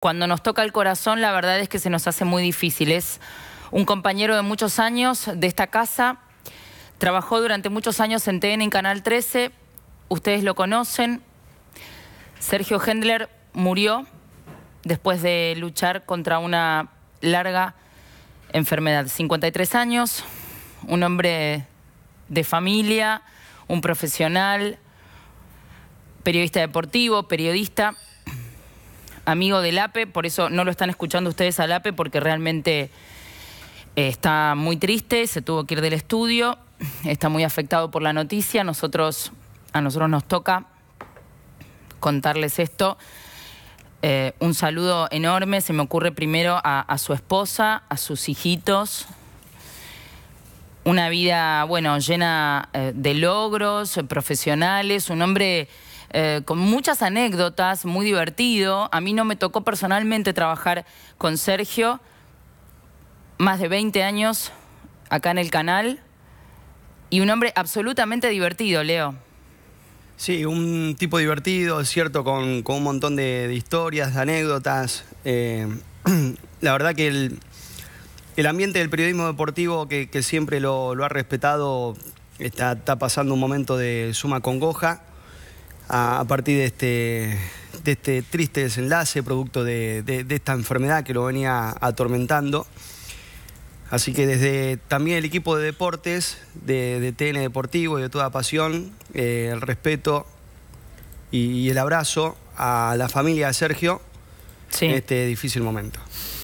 cuando nos toca el corazón, la verdad es que se nos hace muy difícil. Es un compañero de muchos años de esta casa, trabajó durante muchos años en TN en Canal 13, ustedes lo conocen. Sergio Hendler murió después de luchar contra una larga enfermedad. 53 años, un hombre de familia, un profesional, periodista deportivo, periodista amigo del APE, por eso no lo están escuchando ustedes al APE, porque realmente eh, está muy triste, se tuvo que ir del estudio, está muy afectado por la noticia. Nosotros, a nosotros nos toca contarles esto. Eh, un saludo enorme, se me ocurre primero a su esposa, a sus hijitos, una vida, bueno, llena eh, de logros eh, profesionales, un hombre... Eh, con muchas anécdotas, muy divertido. A mí no me tocó personalmente trabajar con Sergio, más de 20 años acá en el canal, y un hombre absolutamente divertido, Leo. Sí, un tipo divertido, es cierto, con, un montón de, historias, de anécdotas. la verdad que el, el ambiente del periodismo deportivo que, siempre lo, ha respetado está, pasando un momento de suma congoja a, partir este, de este, triste desenlace, producto de, esta enfermedad que lo venía atormentando. Así que desde también el equipo de deportes, de, TN Deportivo y de toda pasión, eh, el respeto y, el abrazo a la familia de Sergio en este difícil momento.